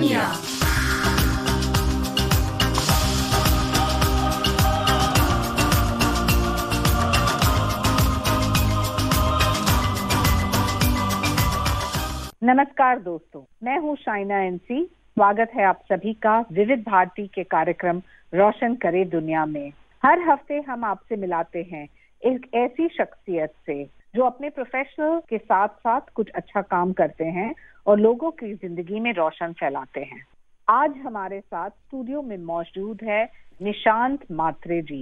dunia. नमस्कार दोस्तों मैं हूं शाइना एनसी स्वागत है आप सभी का विविध भारती के कार्यक्रम रोशन करे दुनिया में हर हफ्ते हम आपसे मिलाते हैं एक ऐसी शख्सियत से जो अपने प्रोफेशनल के साथ साथ कुछ अच्छा काम करते हैं और लोगों की जिंदगी में रोशन फैलाते हैं आज हमारे साथ स्टूडियो में मौजूद है निशांत मात्रे जी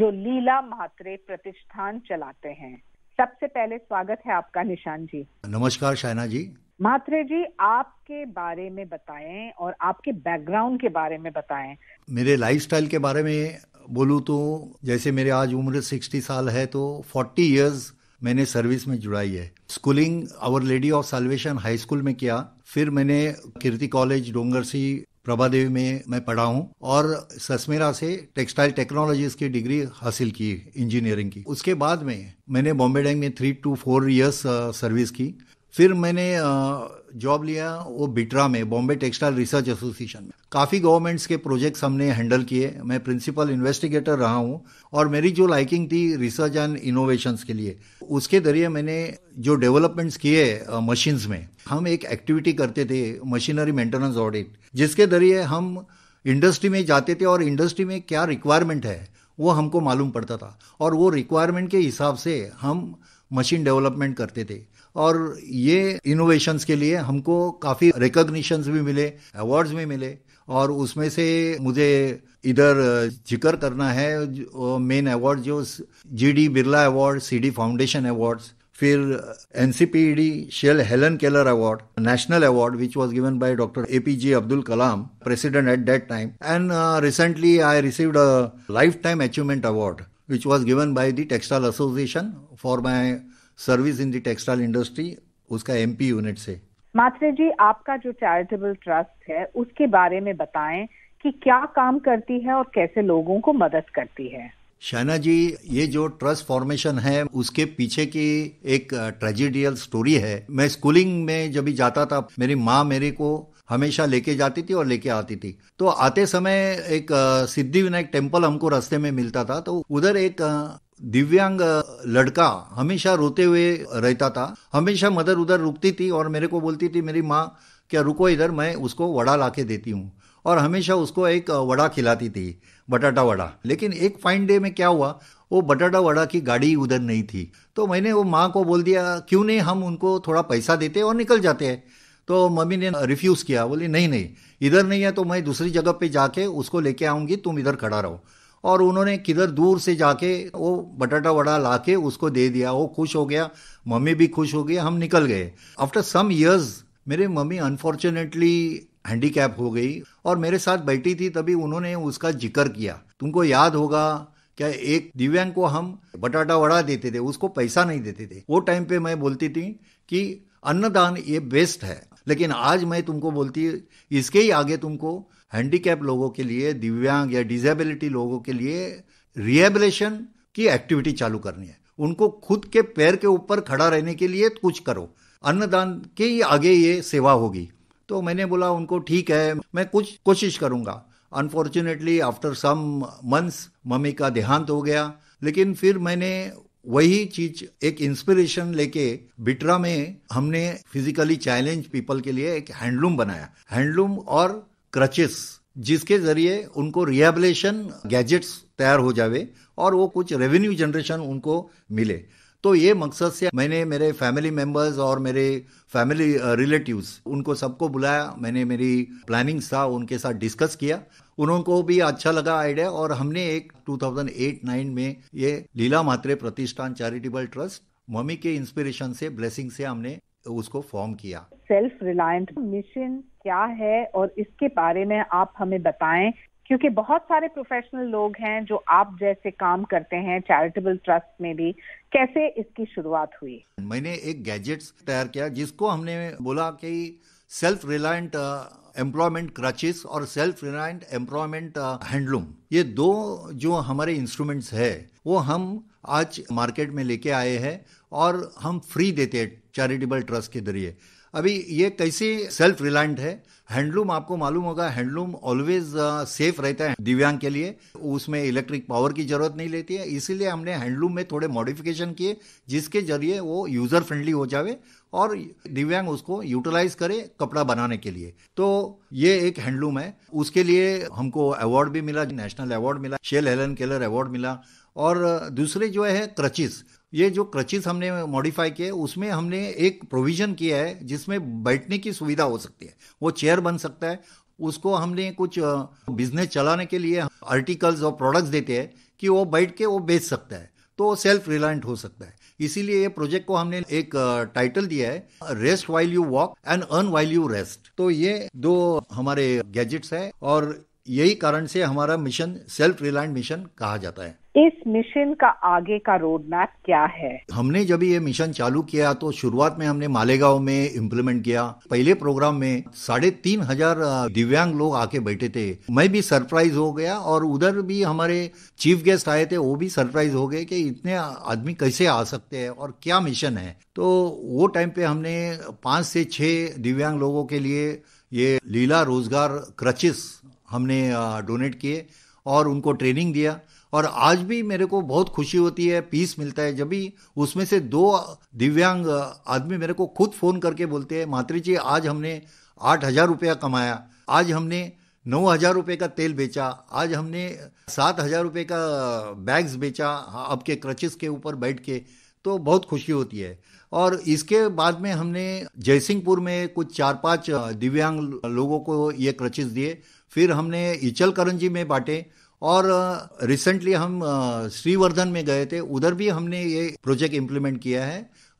जो लीला मात्रे प्रतिष्ठान चलाते हैं सबसे पहले स्वागत है आपका निशांत जी नमस्कार शायना जी मात्रे जी आपके बारे में बताएं और आपके बैकग्राउंड के बारे में बताएं मेरे लाइफस्टाइल के बारे में बोलूं तो जैसे मेरे आज उम्र 60 साल है तो 40 इयर्स मैंने सर्विस में जुड़ाई है schooling our lady of salvation high school में किया फिर मैंने कीर्ति कॉलेज डोंगरसी प्रभा देवी में मैं पढ़ा हूँ और ससमेरा से टेक्सटाइल टेक्नोलॉजीज की डिग्री हासिल की इंजीनियरिंग की उसके बाद में मैंने बॉम्बे डैंग में three two four years service की फिर मैंने uh, जॉब लिया वो बिटरा में बॉम्बे टेक्सटाइल रिसर्च एसोसिएशन में काफ़ी गवर्नमेंट्स के प्रोजेक्ट्स हमने हैंडल किए मैं प्रिंसिपल इन्वेस्टिगेटर रहा हूँ और मेरी जो लाइकिंग थी रिसर्च एंड इनोवेशंस के लिए उसके जरिए मैंने जो डेवलपमेंट्स किए मशीन्स में हम एक एक्टिविटी करते थे मशीनरी मेंटेनेंस ऑडिट जिसके जरिए हम इंडस्ट्री में जाते थे और इंडस्ट्री में क्या रिक्वायरमेंट है वो हमको मालूम पड़ता था और वो रिक्वायरमेंट के हिसाब से हम मशीन डेवलपमेंट करते थे और ये इनोवेशंस के लिए हमको काफ़ी रिकग्निशंस भी मिले अवार्ड्स भी मिले और उसमें से मुझे इधर जिक्र करना है मेन अवार्ड जो G D Birla award C D foundation awards फिर N C P D Shell Helen Keller award national award which was given by doctor A P J Abdul Kalam president at that time and recently I received a lifetime achievement award which was given by the textile association for my service in the textile industry उसका M unit से माथ्रे जी आपका जो charitable trust है उसके बारे में बताएं कि क्या काम करती है और कैसे लोगों को मदद करती है शाना जी ये जो ट्रस्ट फॉर्मेशन है उसके पीछे की एक ट्रेजिडियल स्टोरी है मैं स्कूलिंग में जब भी जाता था मेरी माँ मेरे को हमेशा लेके जाती थी और लेके आती थी तो आते समय एक सिद्धि विनायक टेम्पल हमको रास्ते में मिलता था तो उधर एक दिव्यांग लड़का हमेशा रोते हुए रहता था हमेशा मदर उधर रुकती थी और मेरे को बोलती थी मेरी माँ क्या रुको इधर मैं उसको वड़ा ला के देती हूँ और हमेशा उसको एक वड़ा खिलाती थी बटाटा वड़ा लेकिन एक फाइन डे में क्या हुआ वो बटाटा वड़ा की गाड़ी उधर नहीं थी तो मैंने वो माँ को बोल दिया क्यों नहीं हम उनको थोड़ा पैसा देते और निकल जाते हैं तो मम्मी ने रिफ्यूज़ किया बोली नहीं नहीं इधर नहीं है तो मैं दूसरी जगह पे जाके उसको लेके आऊँगी तुम इधर खड़ा रहो और उन्होंने किधर दूर से जाके वो बटाटा वड़ा ला के उसको दे दिया वो खुश हो गया मम्मी भी खुश हो गई हम निकल गए आफ्टर सम ईयर्स मेरे मम्मी अनफॉर्चुनेटली हैंडीकैप हो गई और मेरे साथ बैठी थी तभी उन्होंने उसका जिक्र किया तुमको याद होगा क्या एक दिव्यांग को हम बटाटा वड़ा देते थे उसको पैसा नहीं देते थे वो टाइम पे मैं बोलती थी कि अन्नदान ये बेस्ट है लेकिन आज मैं तुमको बोलती इसके ही आगे तुमको हैंडीकैप लोगों के लिए दिव्यांग या डिजेबिलिटी लोगों के लिए रिहेबिलेशन की एक्टिविटी चालू करनी है उनको खुद के पैर के ऊपर खड़ा रहने के लिए कुछ करो अन्नदान के ही आगे ये सेवा होगी तो मैंने बोला उनको ठीक है मैं कुछ कोशिश करूंगा unfortunately after some months mummy का देहांत हो गया लेकिन फिर मैंने वही चीज एक इंस्पिरेशन लेके बिटरा में हमने फिजिकली चैलेंज पीपल के लिए एक हैंडलूम बनाया हैंडलूम और क्रचेस जिसके जरिए उनको रिहेबलेशन गैजेट्स तैयार हो जावे और वो कुछ रेवेन्यू जनरेशन उनको मिले तो ये मकसद से मैंने मेरे फैमिली मेंबर्स और मेरे फैमिली रिलेटिव्स उनको सबको बुलाया मैंने मेरी प्लानिंग था उनके साथ डिस्कस किया उनको भी अच्छा लगा आइडिया और हमने एक 2008-9 में ये लीला मात्रे प्रतिष्ठान चैरिटेबल ट्रस्ट मम्मी के इंस्पिरेशन से ब्लेसिंग से हमने उसको फॉर्म किया सेल्फ रिलायंट मिशन क्या है और इसके बारे में आप हमें बताएं क्योंकि बहुत सारे प्रोफेशनल लोग हैं जो आप जैसे काम करते हैं चैरिटेबल ट्रस्ट में भी कैसे इसकी शुरुआत हुई मैंने एक गैजेट तैयार किया जिसको हमने बोला कि सेल्फ रिलायंट एम्प्लॉयमेंट क्रचिस और सेल्फ रिलायंट एम्प्लॉयमेंट हैंडलूम ये दो जो हमारे इंस्ट्रूमेंट्स है वो हम आज मार्केट में लेके आए हैं और हम फ्री देते हैं चैरिटेबल ट्रस्ट के जरिए अभी ये कैसे सेल्फ रिलायंट है हैंडलूम आपको मालूम होगा हैंडलूम ऑलवेज सेफ रहता है दिव्यांग के लिए उसमें इलेक्ट्रिक पावर की जरूरत नहीं लेती है इसीलिए हमने हैंडलूम में थोड़े मॉडिफिकेशन किए जिसके जरिए वो यूजर फ्रेंडली हो जावे और दिव्यांग उसको यूटिलाइज करे कपड़ा बनाने के लिए तो ये एक हैंडलूम है उसके लिए हमको अवार्ड भी मिला नेशनल अवार्ड मिला शेल हेलन केलर अवार्ड मिला और uh, दूसरे जो है क्रचिस ये जो क्रचिस हमने मॉडिफाई किए उसमें हमने एक प्रोविजन किया है जिसमें बैठने की सुविधा हो सकती है वो चेयर बन सकता है उसको हमने कुछ बिजनेस चलाने के लिए आर्टिकल्स और प्रोडक्ट्स देते हैं कि वो बैठ के वो बेच सकता है तो सेल्फ रिलायंट हो सकता है इसीलिए ये प्रोजेक्ट को हमने एक टाइटल दिया है rest while you walk and earn while you rest तो ये दो हमारे गैजेट्स है और यही कारण से हमारा मिशन सेल्फ रिलायंट मिशन कहा जाता है इस मिशन का आगे का रोड मैप क्या है हमने जब ये मिशन चालू किया तो शुरुआत में हमने मालेगांव में इम्प्लीमेंट किया पहले प्रोग्राम में साढ़े तीन हजार दिव्यांग लोग आके बैठे थे मैं भी सरप्राइज हो गया और उधर भी हमारे चीफ गेस्ट आए थे वो भी सरप्राइज हो गए कि इतने आदमी कैसे आ सकते हैं और क्या मिशन है तो वो टाइम पे हमने पांच से छह दिव्यांग लोगों के लिए ये लीला रोजगार क्रचिस हमने डोनेट किए और उनको ट्रेनिंग दिया और आज भी मेरे को बहुत खुशी होती है पीस मिलता है जब भी उसमें से दो दिव्यांग आदमी मेरे को खुद फ़ोन करके बोलते हैं मातृ जी आज हमने आठ हज़ार रुपया कमाया आज हमने नौ हज़ार रुपये का तेल बेचा आज हमने सात हज़ार रुपये का बैग्स बेचा आपके क्रचेस के ऊपर बैठ के तो बहुत खुशी होती है और इसके बाद में हमने जयसिंहपुर में कुछ चार पांच दिव्यांग लोगों को ये क्रचेस दिए फिर हमने इचल करंजी में बांटे और रिसेंटली हम श्रीवर्धन में गए थे उधर भी हमने ये प्रोजेक्ट इम्प्लीमेंट किया है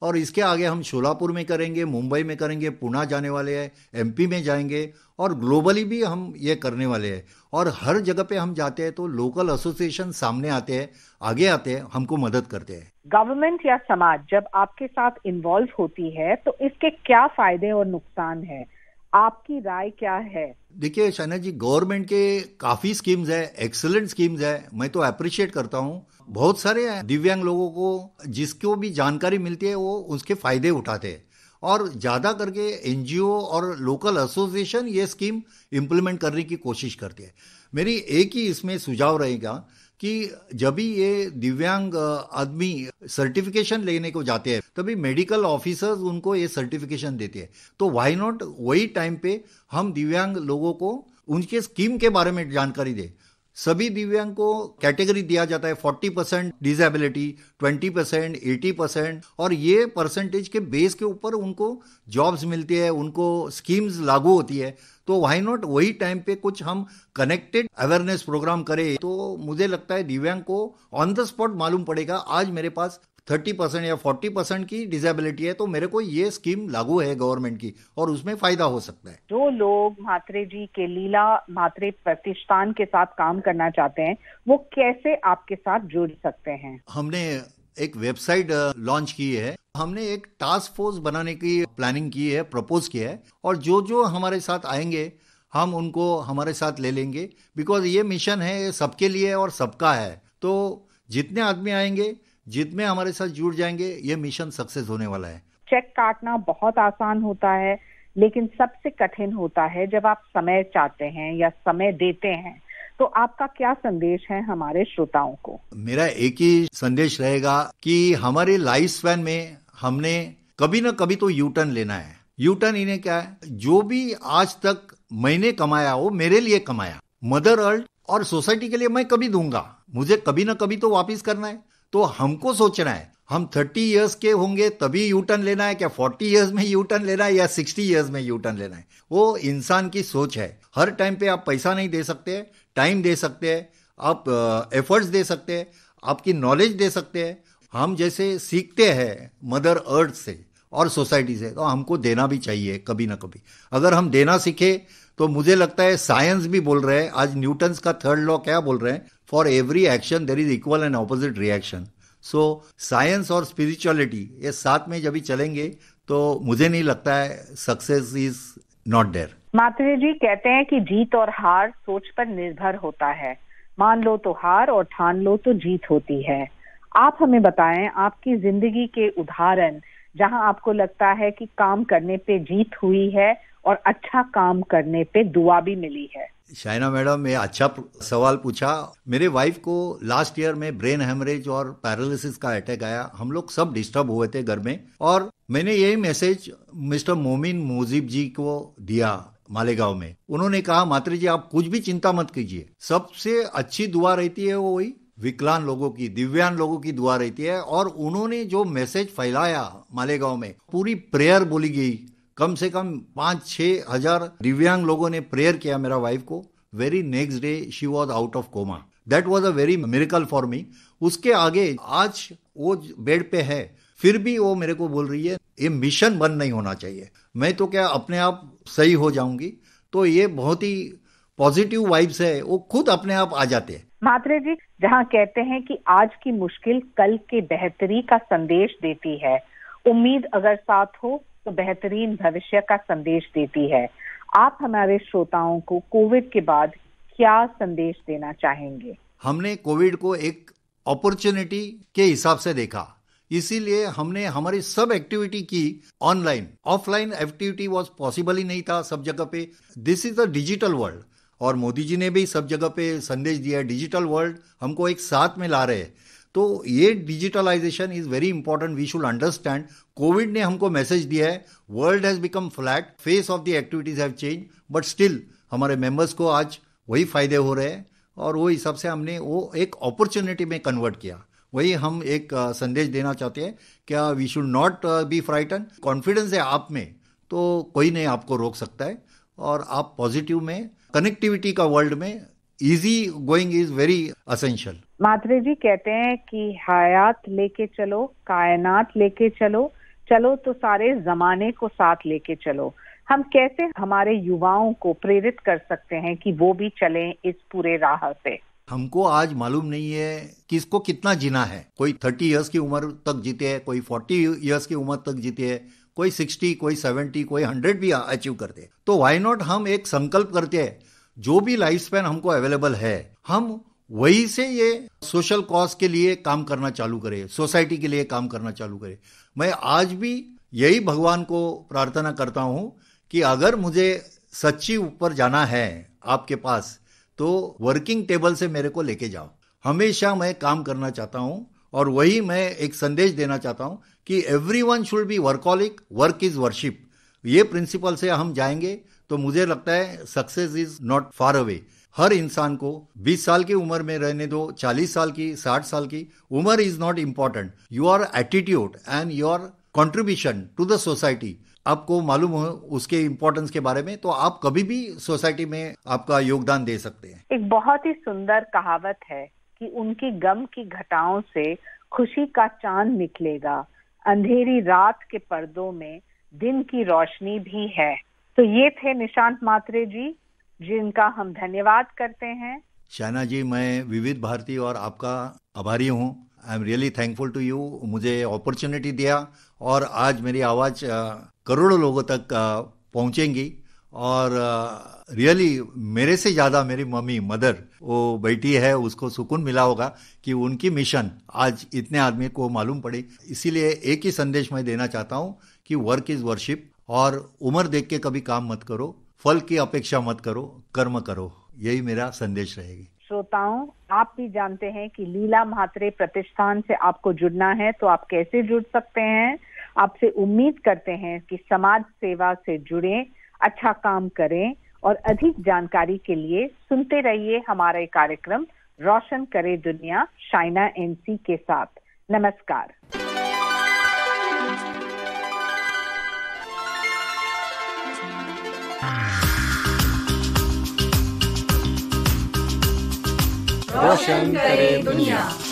और इसके आगे हम शोलापुर में करेंगे मुंबई में करेंगे पुणे जाने वाले हैं एमपी में जाएंगे और ग्लोबली भी हम ये करने वाले हैं और हर जगह पे हम जाते हैं तो लोकल एसोसिएशन सामने आते हैं आगे आते हैं हमको मदद करते हैं गवर्नमेंट या समाज जब आपके साथ इन्वॉल्व होती है तो इसके क्या फायदे और नुकसान है आपकी राय क्या है देखिए शाना जी गवर्नमेंट के काफी स्कीम्स है एक्सलेंट स्कीम्स है मैं तो अप्रिशिएट करता हूँ बहुत सारे दिव्यांग लोगों को जिसको भी जानकारी मिलती है वो उसके फायदे उठाते हैं और ज़्यादा करके एन और लोकल एसोसिएशन ये स्कीम इम्प्लीमेंट करने की कोशिश करती है मेरी एक ही इसमें सुझाव रहेगा कि जब भी ये दिव्यांग आदमी सर्टिफिकेशन लेने को जाते हैं तभी मेडिकल ऑफिसर्स उनको ये सर्टिफिकेशन देते हैं तो वाई नॉट वही टाइम पे हम दिव्यांग लोगों को उनके स्कीम के बारे में जानकारी दें सभी दिव्यांग को कैटेगरी दिया जाता है 40 percent disability twenty percent eighty percent और ये परसेंटेज के बेस के ऊपर उनको जॉब्स मिलती है उनको स्कीम्स लागू होती है तो वाई नॉट वही टाइम पे कुछ हम कनेक्टेड अवेयरनेस प्रोग्राम करें तो मुझे लगता है दिव्यांग को ऑन द स्पॉट मालूम पड़ेगा आज मेरे पास थर्टी परसेंट या फोर्टी परसेंट की डिजेबिलिटी है तो मेरे को ये स्कीम लागू है गवर्नमेंट की और उसमें फायदा हो सकता है जो लोग मात्रे जी के लीला मात्रे प्रतिष्ठान के साथ काम करना चाहते हैं वो कैसे आपके साथ जुड़ सकते हैं हमने एक वेबसाइट लॉन्च uh, की है हमने एक टास्क फोर्स बनाने की प्लानिंग की है प्रपोज किया है और जो जो हमारे साथ आएंगे हम उनको हमारे साथ ले लेंगे बिकॉज ये मिशन है सबके लिए और सबका है तो जितने आदमी आएंगे जितने हमारे साथ जुड़ जाएंगे ये मिशन सक्सेस होने वाला है चेक काटना बहुत आसान होता है लेकिन सबसे कठिन होता है जब आप समय चाहते हैं या समय देते हैं तो आपका क्या संदेश है हमारे श्रोताओं को मेरा एक ही संदेश रहेगा कि हमारे लाइफ स्पैन में हमने कभी ना कभी तो यू टर्न लेना है यू टर्न इन्हें क्या है जो भी आज तक मैंने कमाया वो मेरे लिए कमाया मदर अर्थ और सोसाइटी के लिए मैं कभी दूंगा मुझे कभी ना कभी तो वापिस करना है तो हमको सोचना है हम थर्टी इयर्स के होंगे तभी यू टर्न लेना है क्या फोर्टी इयर्स में यू टर्न लेना है या सिक्सटी इयर्स में यू टर्न लेना है वो इंसान की सोच है हर टाइम पे आप पैसा नहीं दे सकते टाइम दे सकते हैं आप एफर्ट्स दे सकते हैं आपकी नॉलेज दे सकते हैं हम जैसे सीखते हैं मदर अर्थ से और सोसाइटी से तो हमको देना भी चाहिए कभी ना कभी अगर हम देना सीखे तो मुझे लगता है साइंस भी बोल रहे हैं आज न्यूटन्स का थर्ड लॉ क्या बोल रहे हैं for every action there is equal and opposite reaction so science और स्पिरिचुअलिटी ये साथ में जब चलेंगे तो मुझे नहीं लगता है सक्सेस इज नॉट डेयर मातृ जी कहते हैं कि जीत और हार सोच पर निर्भर होता है मान लो तो हार और ठान लो तो जीत होती है आप हमें बताएं आपकी जिंदगी के उदाहरण जहां आपको लगता है कि काम करने पे जीत हुई है और अच्छा काम करने पे दुआ भी मिली है शाइना मैडम ये अच्छा सवाल पूछा मेरे वाइफ को लास्ट ईयर में ब्रेन हेमरेज और पैरालिसिस का अटैक आया हम लोग सब डिस्टर्ब हुए थे घर में और मैंने यही मैसेज मिस्टर मोमिन मोजिब जी को दिया मालेगांव में उन्होंने कहा मातृ जी आप कुछ भी चिंता मत कीजिए सबसे अच्छी दुआ रहती है वो वही विकलांग लोगों की दिव्यांग लोगों की दुआ रहती है और उन्होंने जो मैसेज फैलाया मालेगांव में पूरी प्रेयर बोली गई कम से कम पांच छः हजार दिव्यांग लोगों ने प्रेयर किया मेरा वाइफ को very next day she was out of coma that was a very miracle for me उसके आगे आज वो बेड पे है फिर भी वो मेरे को बोल रही है ये मिशन बंद नहीं होना चाहिए मैं तो क्या अपने आप सही हो जाऊंगी तो ये बहुत ही पॉजिटिव वाइब्स है वो खुद अपने आप आ जाते हैं मात्रे जी जहाँ कहते हैं कि आज की मुश्किल कल के बेहतरी का संदेश देती है उम्मीद अगर साथ हो तो बेहतरीन भविष्य का संदेश देती है आप हमारे श्रोताओं को कोविड के बाद क्या संदेश देना चाहेंगे हमने कोविड को एक अपॉर्चुनिटी के हिसाब से देखा इसीलिए हमने हमारी सब एक्टिविटी की online offline activity was possible ही नहीं था सब जगह पे this is the digital world और मोदी जी ने भी सब जगह पे संदेश दिया है डिजिटल वर्ल्ड हमको एक साथ में ला रहे हैं तो ये digitalization is very important we should understand covid ने हमको मैसेज दिया है world has become flat face of the activities have change but still हमारे मेंबर्स को आज वही फ़ायदे हो रहे हैं और वो हिसाब से हमने वो एक अपॉर्चुनिटी में कन्वर्ट किया वही हम एक संदेश देना चाहते हैं क्या we should not be frightened confidence है आप में तो कोई नहीं आपको रोक सकता है और आप पॉजिटिव में कनेक्टिविटी का वर्ल्ड में easy going is very essential Madhuri ji कहते हैं कि हयात लेके चलो कायनात लेके चलो चलो तो सारे जमाने को साथ लेके चलो हम कैसे हमारे युवाओं को प्रेरित कर सकते हैं कि वो भी चलें इस पूरे राह से हमको आज मालूम नहीं है कि इसको कितना जीना है कोई थर्टी इयर्स की उम्र तक जीते है कोई फोर्टी इयर्स की उम्र तक जीते है कोई सिक्सटी कोई सेवेंटी कोई हंड्रेड भी अचीव करते हैं तो वाई नॉट हम एक संकल्प करते हैं जो भी लाइफ स्पैन हमको अवेलेबल है हम वही से ये सोशल कॉज के लिए काम करना चालू करें सोसाइटी के लिए काम करना चालू करें मैं आज भी यही भगवान को प्रार्थना करता हूं कि अगर मुझे सच्ची ऊपर जाना है आपके पास तो वर्किंग टेबल से मेरे को लेके जाओ हमेशा मैं काम करना चाहता हूं और वही मैं एक संदेश देना चाहता हूं कि everyone should be workaholic work is worship ये प्रिंसिपल से हम जाएंगे तो मुझे लगता है success is not far away हर इंसान को 20 साल की उम्र में रहने दो 40 साल की 60 साल की उम्र is not important your attitude and your contribution to the society आपको मालूम हो उसके इम्पोर्टेंस के बारे में तो आप कभी भी सोसाइटी में आपका योगदान दे सकते हैं एक बहुत ही सुंदर कहावत है कि उनकी गम की घटाओं से खुशी का चांद निकलेगा अंधेरी रात के पर्दों में दिन की रोशनी भी है तो ये थे निशांत मात्रे जी जिनका हम धन्यवाद करते हैं शाना जी मैं विविध भारती और आपका आभारी हूँ I am really thankful to you मुझे अपॉर्चुनिटी दिया और आज मेरी आवाज़ करोड़ों लोगों तक पहुँचेंगी और रियली uh, really, मेरे से ज़्यादा मेरी मम्मी मदर वो बेटी है उसको सुकून मिला होगा कि उनकी मिशन आज इतने आदमी को मालूम पड़े इसीलिए एक ही संदेश मैं देना चाहता हूँ कि वर्क इज़ वर्शिप और उम्र देख के कभी काम मत करो फल की अपेक्षा मत करो कर्म करो यही मेरा संदेश रहेगी श्रोताओं आप भी जानते हैं कि लीला म्हात्रे प्रतिष्ठान से आपको जुड़ना है तो आप कैसे जुड़ सकते हैं आपसे उम्मीद करते हैं कि समाज सेवा से जुड़े अच्छा काम करें और अधिक जानकारी के लिए सुनते रहिए हमारे कार्यक्रम रोशन करे दुनिया शाइना एनसी के साथ नमस्कार रोशन करे दुनिया